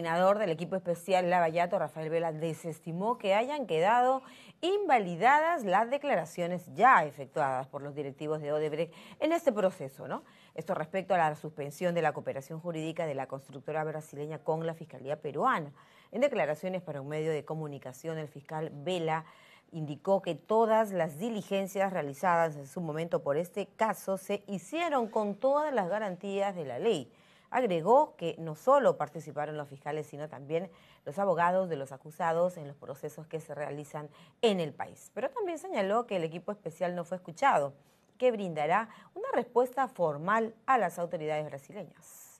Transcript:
coordinador del equipo especial Lavallato, Rafael Vela, desestimó que hayan quedado invalidadas las declaraciones ya efectuadas por los directivos de Odebrecht en este proceso, ¿no? Esto respecto a la suspensión de la cooperación jurídica de la constructora brasileña con la Fiscalía Peruana. En declaraciones para un medio de comunicación, el fiscal Vela indicó que todas las diligencias realizadas en su momento por este caso se hicieron con todas las garantías de la ley Agregó que no solo participaron los fiscales, sino también los abogados de los acusados en los procesos que se realizan en el país. Pero también señaló que el equipo especial no fue escuchado, que brindará una respuesta formal a las autoridades brasileñas.